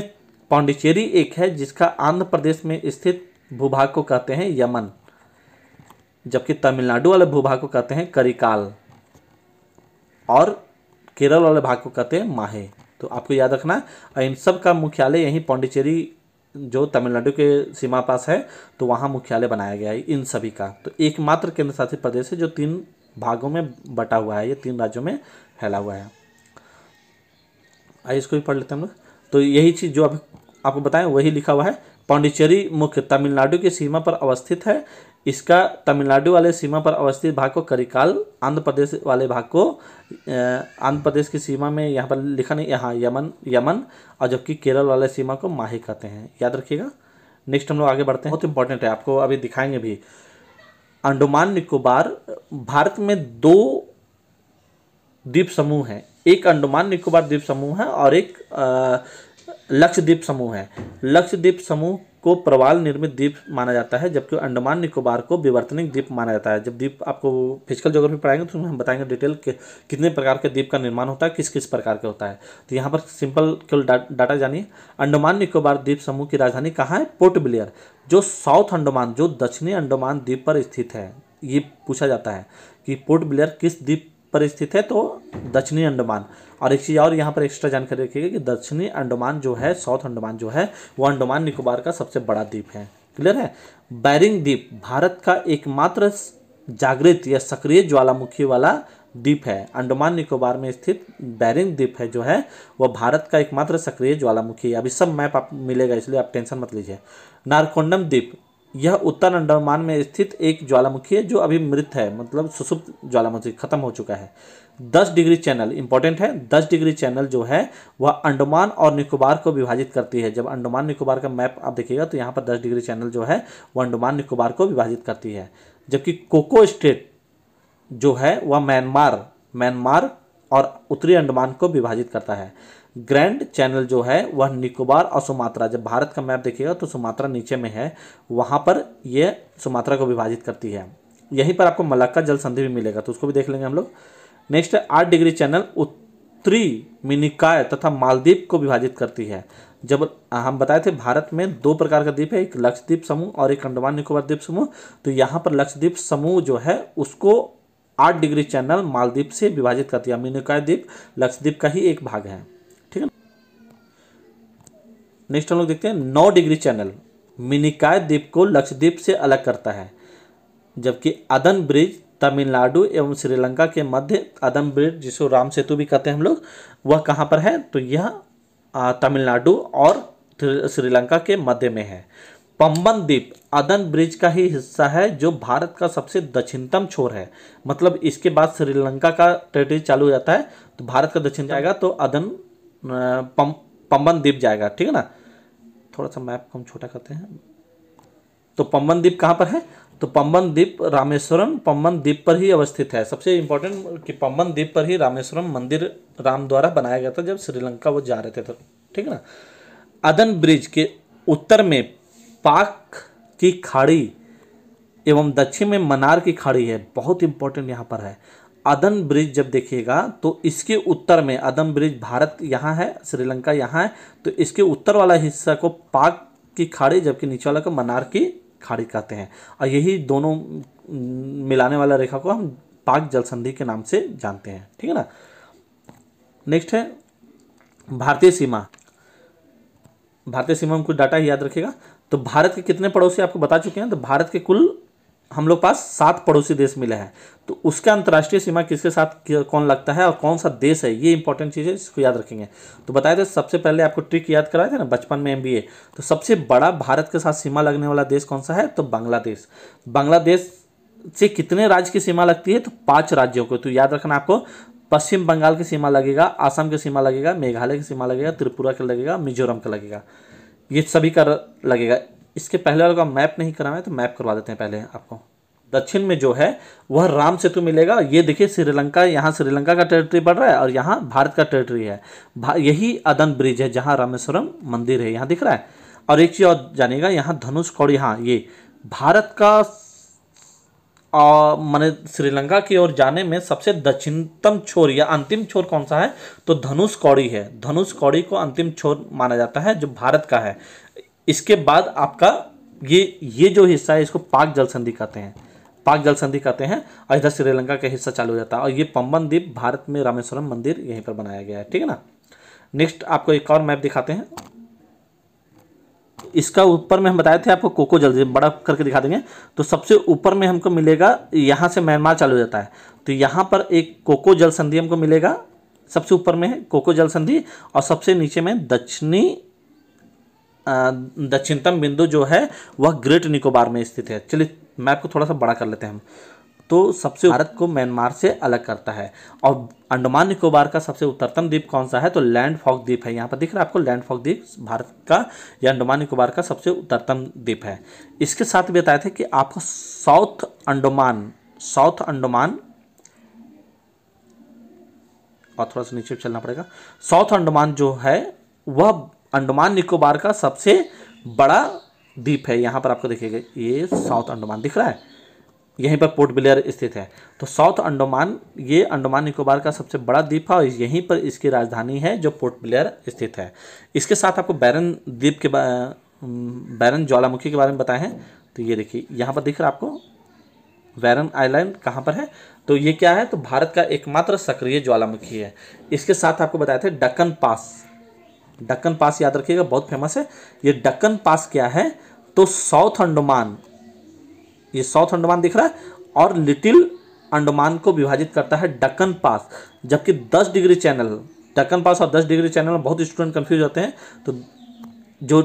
पौंडिचेरी एक है जिसका आंध्र प्रदेश में स्थित भूभाग को कहते हैं यमन जबकि तमिलनाडु वाले भूभाग को कहते हैं करिकाल और केरल वाले भाग को कहते हैं माहे तो आपको याद रखना इन सब का मुख्यालय यहीं पौंडिचेरी जो तमिलनाडु के सीमा पास है तो वहाँ मुख्यालय बनाया गया है इन सभी का तो एकमात्र केंद्र शासित प्रदेश है जो तीन भागों में बटा हुआ है ये तीन राज्यों में फैला हुआ है आइए इसको भी पढ़ लेते हैं हम लोग तो यही चीज़ जो आप, आपको बताएं वही लिखा हुआ है पांडिचेरी मुख्य तमिलनाडु की सीमा पर अवस्थित है इसका तमिलनाडु वाले सीमा पर अवस्थित भाग को करिकाल आंध्र प्रदेश वाले भाग को आंध्र प्रदेश की सीमा में यहाँ पर लिखा नहीं यहाँ यमन यमन और जबकि केरल वाले सीमा को माही कहते हैं याद रखिएगा नेक्स्ट हम लोग आगे बढ़ते हैं बहुत इंपॉर्टेंट है आपको अभी दिखाएंगे भी अंडमान निकोबार भारत में दो द्वीप समूह हैं एक अंडमान निकोबार द्वीप समूह है और एक लक्षद्वीप समूह है लक्षद्वीप समूह को प्रवाल निर्मित द्वीप माना जाता है जबकि अंडमान निकोबार को विवर्तनिक द्वीप माना जाता है जब द्वीप आपको फिजिकल जोग्राफी पढ़ाएंगे तो उसमें हम बताएंगे डिटेल के कितने प्रकार के द्वीप का निर्माण होता है किस किस प्रकार के होता है तो यहाँ पर सिंपल केवल डा, डाटा जानिए अंडमान निकोबार द्वीप समूह की राजधानी कहाँ है पोर्ट ब्लेयर जो साउथ अंडमान जो दक्षिणी अंडमान द्वीप पर स्थित है ये पूछा जाता है कि पोर्ट ब्लेयर किस द्वीप पर स्थित है तो दक्षिणी अंडमान और एक चीज़ और यहाँ पर एक्स्ट्रा जानकारी रखिएगा कि दक्षिणी अंडमान जो है साउथ अंडमान जो है वो अंडमान निकोबार का सबसे बड़ा द्वीप है क्लियर है बैरिंग द्वीप भारत का एकमात्र जागृत या सक्रिय ज्वालामुखी वाला द्वीप है अंडमान निकोबार में स्थित बैरिंग द्वीप है जो है वह भारत का एकमात्र सक्रिय ज्वालामुखी है अभी सब मैप आप मिलेगा इसलिए आप टेंशन मत लीजिए नारकोंडम द्वीप यह उत्तर अंडमान में स्थित एक ज्वालामुखी है जो अभी मृत है मतलब सुसुप्त ज्वालामुखी खत्म हो चुका है दस डिग्री चैनल इंपॉर्टेंट है दस डिग्री चैनल जो है वह अंडमान और निकोबार को विभाजित करती है जब अंडमान निकोबार का मैप आप देखिएगा तो यहाँ पर दस डिग्री चैनल जो है वह अंडमान निकोबार को विभाजित करती है जबकि कोको स्टेट जो है वह म्यांमार म्यांमार और उत्तरी अंडमान को विभाजित करता है ग्रैंड चैनल जो है वह निकोबार और सुमात्रा जब भारत का मैप देखिएगा तो सुमात्रा नीचे में है वहाँ पर यह सुमात्रा को विभाजित करती है यहीं पर आपको मलक्का जल संधि भी मिलेगा तो उसको भी देख लेंगे हम लोग नेक्स्ट आठ डिग्री चैनल उत्तरी मिनिकाय तथा मालदीप को विभाजित करती है जब हम बताए थे भारत में दो प्रकार का द्वीप है एक लक्षद्वीप समूह और एक अंडमान निकोबार द्वीप समूह तो यहाँ पर लक्षद्वीप समूह जो है उसको आठ डिग्री चैनल मालदीप से विभाजित करती है मिनिकाय द्वीप लक्षद्वीप का ही एक भाग है नेक्स्ट हम लोग देखते हैं नौ डिग्री चैनल मिनिकाय द्वीप को लक्षद्वीप से अलग करता है जबकि अदन ब्रिज तमिलनाडु एवं श्रीलंका के मध्य अदम ब्रिज जिसको राम सेतु भी कहते हैं हम लोग वह कहाँ पर है तो यह तमिलनाडु और श्रीलंका के मध्य में है पम्बन द्वीप अदन ब्रिज का ही हिस्सा है जो भारत का सबसे दक्षिणतम छोर है मतलब इसके बाद श्रीलंका का टेरिटरी चालू हो जाता है तो भारत का दक्षिण जाएगा तो अदन पम, द्वीप जाएगा ठीक है ना थोड़ा सा मैप को हम छोटा करते हैं तो पम्बन द्वीप कहाँ पर है तो पम्बन द्वीप रामेश्वरम पम्बन द्वीप पर ही अवस्थित है सबसे इम्पोर्टेंट कि पम्बन द्वीप पर ही रामेश्वरम मंदिर राम द्वारा बनाया गया था जब श्रीलंका वो जा रहे थे तो ठीक है ना अदन ब्रिज के उत्तर में पाक की खाड़ी एवं दक्षिण में मनार की खाड़ी है बहुत इंपॉर्टेंट यहाँ पर है अदन ब्रिज जब देखिएगा तो इसके उत्तर में अदन ब्रिज भारत यहाँ है श्रीलंका यहाँ है तो इसके उत्तर वाला हिस्सा को पाक की खाड़ी जबकि नीचे वाला को मनार की खाड़ी कहते हैं और यही दोनों मिलाने वाला रेखा को हम पाक जल संधि के नाम से जानते हैं ठीक है ना नेक्स्ट है भारतीय सीमा भारतीय सीमा में कुछ डाटा याद रखेगा तो भारत के कितने पड़ोसी आपको बता चुके हैं तो भारत के कुल हम लोग पास सात पड़ोसी देश मिले हैं तो उसका अंतर्राष्ट्रीय सीमा किसके साथ कौन लगता है और कौन सा देश है ये इंपॉर्टेंट चीज़ है इसको याद रखेंगे तो बताए थे सबसे पहले आपको ट्रिक याद कराए थे ना बचपन में एम तो सबसे बड़ा भारत के साथ सीमा लगने वाला देश कौन सा है तो बांग्लादेश बांग्लादेश से कितने राज्य की सीमा लगती है तो पाँच राज्यों को तो याद रखना आपको पश्चिम बंगाल की सीमा लगेगा आसाम की सीमा लगेगा मेघालय की सीमा लगेगा त्रिपुरा का लगेगा मिजोरम का लगेगा ये सभी का लगेगा इसके पहले वाले का मैप नहीं करा है तो मैप करवा देते हैं पहले आपको दक्षिण में जो है वह राम सेतु मिलेगा ये देखिए श्रीलंका यहाँ श्रीलंका का टेरिटरी बढ़ रहा है और यहाँ भारत का टेरिटरी है यही अदन ब्रिज है जहाँ रामेश्वरम मंदिर है यहाँ दिख रहा है और एक चीज़ और जानेगा यहाँ धनुष कौड़ यहाँ ये भारत का मान श्रीलंका की ओर जाने में सबसे दक्षिणतम छोर या अंतिम छोर कौन सा है तो धनुष कौड़ी है धनुष कौड़ी को अंतिम छोर माना जाता है जो भारत का है इसके बाद आपका ये ये जो हिस्सा है इसको पाक जल संधि कहते हैं पाक जल संधि कहते हैं और इधर श्रीलंका का हिस्सा चालू हो जाता है और ये पम्बन द्वीप भारत में रामेश्वरम मंदिर यहीं पर बनाया गया है ठीक है ना नेक्स्ट आपको एक और मैप दिखाते हैं इसका ऊपर में हम बताए थे आपको कोको जल बड़ा करके दिखा देंगे तो सबसे ऊपर में हमको मिलेगा यहाँ से म्यांमार चालू हो जाता है तो यहाँ पर एक कोको जल संधि हमको मिलेगा सबसे ऊपर में है कोको जल संधि और सबसे नीचे में दक्षिणी दक्षिणतम बिंदु जो है वह ग्रेट निकोबार में स्थित है चलिए मैप को थोड़ा सा बड़ा कर लेते हैं हम तो सबसे भारत को म्यांमार से अलग करता है और अंडमान निकोबार का सबसे उत्तरतम द्वीप कौन सा है तो लैंड फॉक द्वीप है यहाँ पर दिख रहा है आपको लैंड फॉक द्वीप भारत का या अंडमान निकोबार का सबसे उत्तरतम द्वीप है इसके साथ भी बताए थे कि आपको साउथ अंडमान साउथ अंडमान और थोड़ा सा नीचे चलना पड़ेगा साउथ अंडमान जो है वह अंडमान निकोबार का सबसे बड़ा द्वीप है यहाँ पर आपको देखिएगा ये साउथ अंडमान दिख रहा है यहीं पर पोर्ट ब्लेयर स्थित है तो साउथ अंडमान ये अंडमान निकोबार का सबसे बड़ा द्वीप है और यहीं पर इसकी राजधानी है जो पोर्ट ब्लेयर स्थित है इसके साथ आपको बैरन द्वीप के बैरन ज्वालामुखी के बारे में बताए हैं तो ये देखिए यहाँ पर दिख रहा है आपको वैरन आइलैंड कहाँ पर है तो ये क्या है तो भारत का एकमात्र सक्रिय ज्वालामुखी है इसके साथ आपको बताए थे डक्कन पास डक्कन पास याद रखिएगा बहुत फेमस है ये डक्कन पास क्या है तो साउथ अंडमान ये साउथ अंडमान दिख रहा है और लिटिल अंडमान को विभाजित करता है डक्कन पास जबकि 10 डिग्री चैनल डक्कन पास और 10 डिग्री चैनल में बहुत स्टूडेंट कंफ्यूज होते हैं तो जो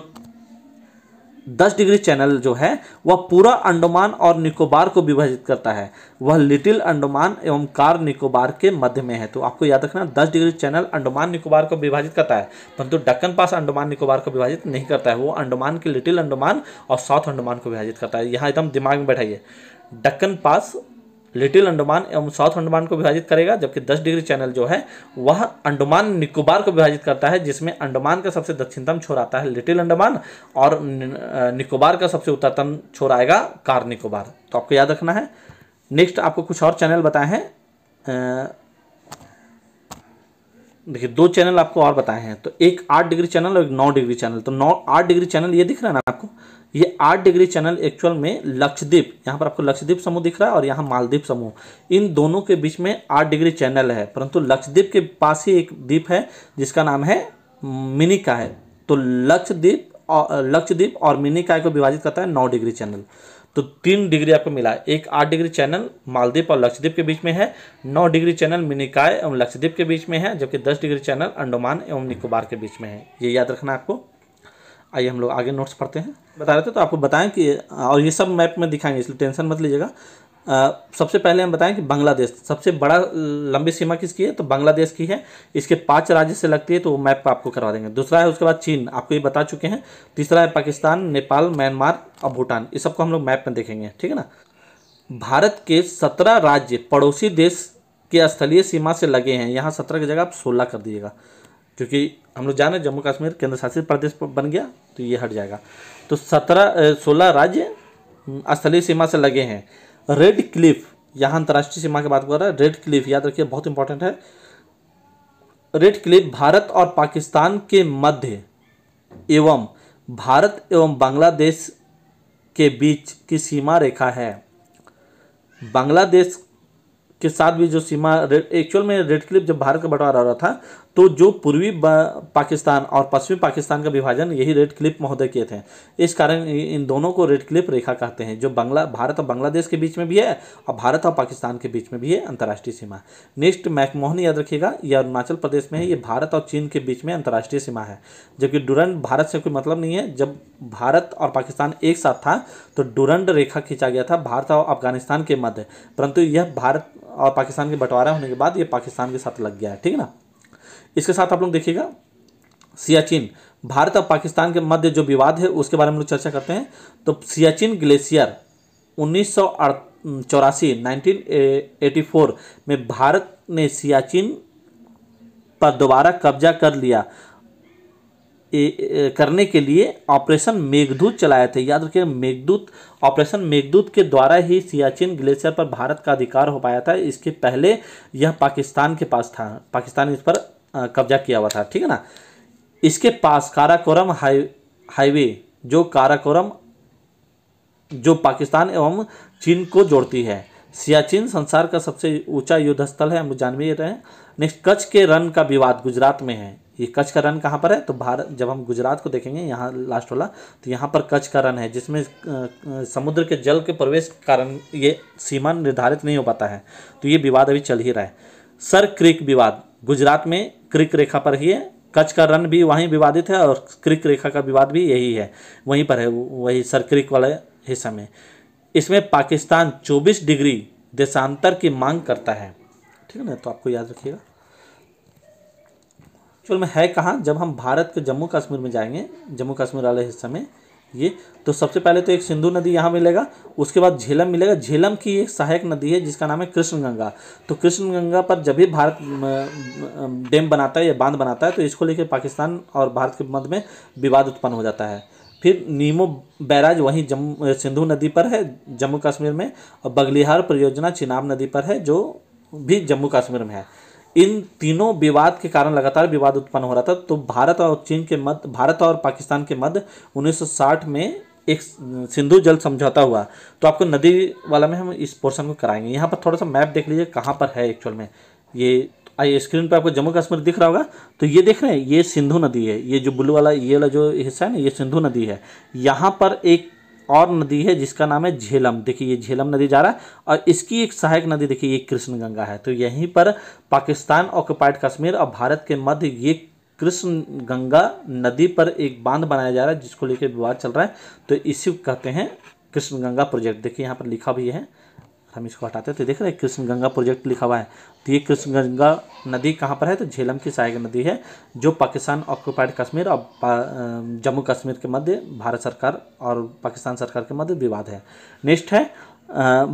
दस डिग्री चैनल जो है वह पूरा अंडमान और निकोबार को विभाजित करता है वह लिटिल अंडमान एवं कार निकोबार के मध्य में है तो आपको याद रखना दस डिग्री चैनल अंडमान निकोबार को विभाजित करता है परंतु डक्कन पास अंडमान निकोबार को विभाजित नहीं करता है वो अंडमान के लिटिल अंडमान और साउथ अंडमान को विभाजित करता है यहाँ एकदम दिमाग में बैठाइए डक्कन पास लिटिल अंडमान एवं साउथ अंडमान को विभाजित करेगा जबकि दस डिग्री चैनल जो है वह अंडमान निकोबार को विभाजित करता है जिसमें अंडमान का सबसे दक्षिणतम छोर आता है लिटिल अंडमान और निकोबार का सबसे उत्तरतम छोर आएगा कार निकोबार तो आपको याद रखना है नेक्स्ट आपको कुछ और चैनल बताए हैं देखिए दो चैनल आपको और बताए हैं तो एक आठ डिग्री चैनल और एक नौ डिग्री चैनल तो नौ आठ डिग्री चैनल ये दिख रहा है ना आपको ये आठ डिग्री चैनल एक्चुअल में लक्षद्वीप यहाँ पर आपको लक्षद्वीप समूह दिख रहा है और यहाँ मालदीप समूह इन दोनों के बीच में आठ डिग्री चैनल है परंतु लक्षद्वीप के पास ही एक द्वीप है जिसका नाम है मिनिका है तो लक्षद्वीप और लक्षद्वीप और मिनिकाय को विभाजित करता है नौ डिग्री चैनल तो तीन डिग्री आपको मिला है एक आठ डिग्री चैनल मालदीप और लक्षद्वीप के बीच में है नौ डिग्री चैनल मिनिकाय एवं लक्षद्वीप के बीच में है जबकि दस डिग्री चैनल अंडोमान एवं निकोबार के बीच में है ये याद रखना आपको आइए हम लोग आगे नोट्स पढ़ते हैं बता रहे थे तो आपको बताएं कि और ये सब मैप में दिखाएंगे इसलिए टेंशन मत लीजिएगा सबसे पहले हम बताएं कि बांग्लादेश सबसे बड़ा लंबी सीमा किसकी है तो बांग्लादेश की है इसके पांच राज्य से लगती है तो वो मैप आपको करवा देंगे दूसरा है उसके बाद चीन आपको ये बता चुके हैं तीसरा है पाकिस्तान नेपाल म्यांमार और भूटान इस सबको हम लोग मैप में देखेंगे ठीक है ना भारत के सत्रह राज्य पड़ोसी देश के स्थलीय सीमा से लगे हैं यहाँ सत्रह की जगह आप सोलह कर दीजिएगा क्योंकि हम लोग जाने जम्मू कश्मीर केंद्र शासित प्रदेश बन गया तो ये हट जाएगा तो सत्रह सोलह राज्य स्थलीय सीमा से लगे हैं रेड क्लिफ यहाँ अंतर्राष्ट्रीय सीमा की बात कर रहा है रेड क्लिफ याद रखिए बहुत इंपॉर्टेंट है रेड क्लिफ भारत और पाकिस्तान के मध्य एवं भारत एवं बांग्लादेश के बीच की सीमा रेखा है बांग्लादेश के साथ भी जो सीमा एक्चुअल में रेड क्लिफ जब भारत का बंटवारा हो रहा था तो जो पूर्वी पाकिस्तान और पश्चिमी पाकिस्तान का विभाजन यही रेड क्लिप महोदय किए थे इस कारण इन दोनों को रेड क्लिप रेखा कहते हैं जो बांग्ला भारत और बांग्लादेश के बीच में भी है और भारत और पाकिस्तान के बीच में भी है अंतर्राष्ट्रीय सीमा नेक्स्ट मैकमोहन याद रखिएगा यह अरुणाचल प्रदेश में है ये भारत और चीन के बीच में अंतर्राष्ट्रीय सीमा है जबकि डुरंड भारत से कोई मतलब नहीं है जब भारत और पाकिस्तान एक साथ था तो डुरंड रेखा खींचा गया था भारत और अफगानिस्तान के मध्य परंतु यह भारत और पाकिस्तान के बंटवारा होने के बाद ये पाकिस्तान के साथ लग गया है ठीक है ना इसके साथ आप लोग देखिएगा सियाचिन भारत और पाकिस्तान के मध्य जो विवाद है उसके बारे में लोग चर्चा करते हैं तो सियाचिन ग्लेशियर उन्नीस सौ चौरासी नाइनटीन में भारत ने सियाचिन पर दोबारा कब्जा कर लिया ए, करने के लिए ऑपरेशन मेघदूत चलाए थे याद रखिए मेघदूत ऑपरेशन मेघदूत के द्वारा ही सियाचिन ग्लेशियर पर भारत का अधिकार हो पाया था इसके पहले यह पाकिस्तान के पास था पाकिस्तान इस पर कब्जा किया हुआ था ठीक है ना इसके पास काराकोरम हाई हाईवे जो काराकोरम जो पाकिस्तान एवं चीन को जोड़ती है सियाचिन संसार का सबसे ऊंचा युद्ध स्थल है हम जान भी रहे हैं नेक्स्ट कच्छ के रन का विवाद गुजरात में है ये कच्छ का रन कहाँ पर है तो भारत जब हम गुजरात को देखेंगे यहाँ लास्ट वाला तो यहाँ पर कच्छ का रन है जिसमें समुद्र के जल के प्रवेश कारण ये सीमा निर्धारित नहीं हो पाता है तो ये विवाद अभी चल ही रहा है सर क्रिक विवाद गुजरात में क्रिक रेखा पर ही है कच्छ का रन भी वहीं विवादित है और क्रिक रेखा का विवाद भी यही है वहीं पर है वही सर क्रिक वाले हिस्सा में इसमें पाकिस्तान 24 डिग्री देशांतर की मांग करता है ठीक है ना तो आपको याद रखिएगा चलो मैं है कहाँ जब हम भारत के जम्मू कश्मीर में जाएंगे जम्मू कश्मीर वाले हिस्से में ये तो सबसे पहले तो एक सिंधु नदी यहाँ मिलेगा उसके बाद झेलम मिलेगा झेलम की एक सहायक नदी है जिसका नाम है कृष्ण गंगा तो कृष्ण गंगा पर जब भी भारत डैम बनाता है या बांध बनाता है तो इसको लेकर पाकिस्तान और भारत के मध्य में विवाद उत्पन्न हो जाता है फिर नीमो बैराज वहीं जम्मू सिंधु नदी पर है जम्मू कश्मीर में और बगलिहार परियोजना चिनाब नदी पर है जो भी जम्मू कश्मीर में है इन तीनों विवाद के कारण लगातार विवाद उत्पन्न हो रहा था तो भारत और चीन के मध्य भारत और पाकिस्तान के मध्य 1960 में एक सिंधु जल समझौता हुआ तो आपको नदी वाला में हम इस पोर्शन को कराएंगे यहाँ पर थोड़ा सा मैप देख लीजिए कहाँ पर है एक्चुअल में ये आइए स्क्रीन पर आपको जम्मू कश्मीर दिख रहा होगा तो ये देख रहे हैं ये सिंधु नदी है ये जो ब्लू वाला ये वाला जो हिस्सा है ना ये सिंधु नदी है यहाँ पर एक और नदी है जिसका नाम है झेलम देखिए ये झेलम नदी जा रहा है और इसकी एक सहायक नदी देखिए ये कृष्ण गंगा है तो यहीं पर पाकिस्तान ऑक्यूपाइड कश्मीर और भारत के मध्य ये कृष्ण गंगा नदी पर एक बांध बनाया जा रहा है जिसको लेकर विवाद चल रहा है तो इसी कहते हैं कृष्ण गंगा प्रोजेक्ट देखिए यहाँ पर लिखा भी है हम इसको हटाते हैं तो देख रहे हैं कृष्ण गंगा प्रोजेक्ट लिखा हुआ है तो ये कृष्ण गंगा नदी कहाँ पर है तो झेलम की सहायक नदी है जो पाकिस्तान ऑक्यूपाइड कश्मीर और जम्मू कश्मीर के मध्य भारत सरकार और पाकिस्तान सरकार के मध्य विवाद है नेक्स्ट है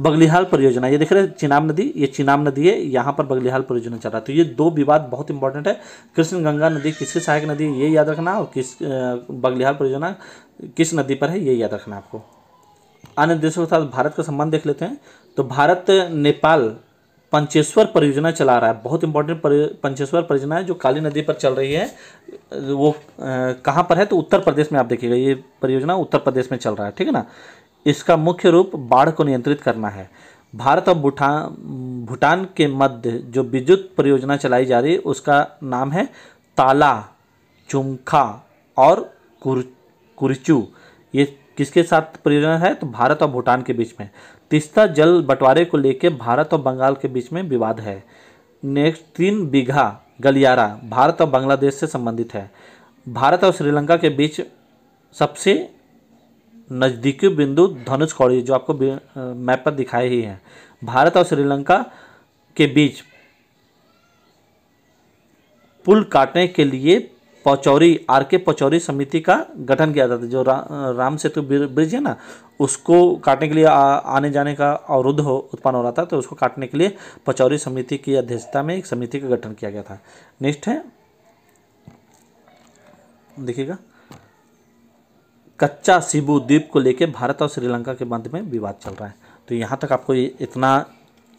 बगलिहाल परियोजना ये देख रहे हैं चिनाब नदी ये चिनाब नदी है यहाँ पर बगलिहाल परियोजना चल रहा है तो ये दो विवाद बहुत इंपॉर्टेंट है कृष्ण गंगा नदी किसकी सहायक नदी है ये याद रखना और किस बगलिहाल परियोजना किस नदी पर है ये याद रखना आपको अन्य देशों के साथ भारत का संबंध देख लेते हैं तो भारत नेपाल पंचेश्वर परियोजना चला रहा है बहुत इंपॉर्टेंट पंचेश्वर परियोजना है जो काली नदी पर चल रही है वो कहाँ पर है तो उत्तर प्रदेश में आप देखिएगा ये परियोजना उत्तर प्रदेश में चल रहा है ठीक है ना इसका मुख्य रूप बाढ़ को नियंत्रित करना है भारत और भूटान भूटान के मध्य जो विद्युत परियोजना चलाई जा रही है उसका नाम है ताला चुमखा और कुर कुरचू ये किसके साथ परियोजना है तो भारत और भूटान के बीच में तीस्ता जल बंटवारे को लेकर भारत और बंगाल के बीच में विवाद है नेक्स्ट तीन बीघा गलियारा भारत और बांग्लादेश से संबंधित है भारत और श्रीलंका के बीच सबसे नज़दीकी बिंदु धनुष कौड़ी जो आपको मैप पर दिखाए ही है भारत और श्रीलंका के बीच पुल काटने के लिए पचौरी आर के पचौरी समिति का गठन किया जाता था जो रा, राम सेतु ब्रिज है ना उसको काटने के लिए आ, आने जाने का अवरुद्ध हो उत्पन्न हो रहा था तो उसको काटने के लिए पचौरी समिति की अध्यक्षता में एक समिति का गठन किया गया था नेक्स्ट है देखिएगा कच्चा सिबू द्वीप को लेकर भारत और श्रीलंका के मध्य में विवाद चल रहा है तो यहाँ तक आपको इतना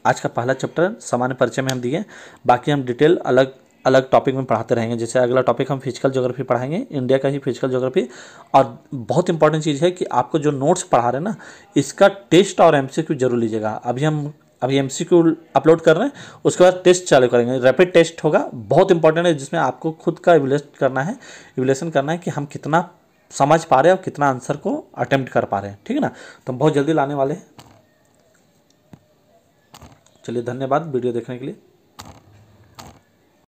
आज का पहला चैप्टर सामान्य परिचय में हम दिए बाकी हम डिटेल अलग अलग टॉपिक में पढ़ाते रहेंगे जैसे अगला टॉपिक हम फिजिकल ज्योग्राफी पढ़ाएंगे इंडिया का ही फिजिकल जोग्राफी और बहुत इंपॉर्टेंट चीज़ है कि आपको जो नोट्स पढ़ा रहे हैं ना इसका टेस्ट और एम जरूर लीजिएगा अभी हम अभी एम अपलोड कर रहे हैं उसके बाद टेस्ट चालू करेंगे रैपिड टेस्ट होगा बहुत इंपॉर्टेंट है जिसमें आपको खुद का इवेलेट करना है इवेलेसन करना है कि हम कितना समझ पा रहे हैं और कितना आंसर को अटेम्प्ट कर पा रहे हैं ठीक है ना तो हम बहुत जल्दी लाने वाले हैं चलिए धन्यवाद वीडियो देखने के लिए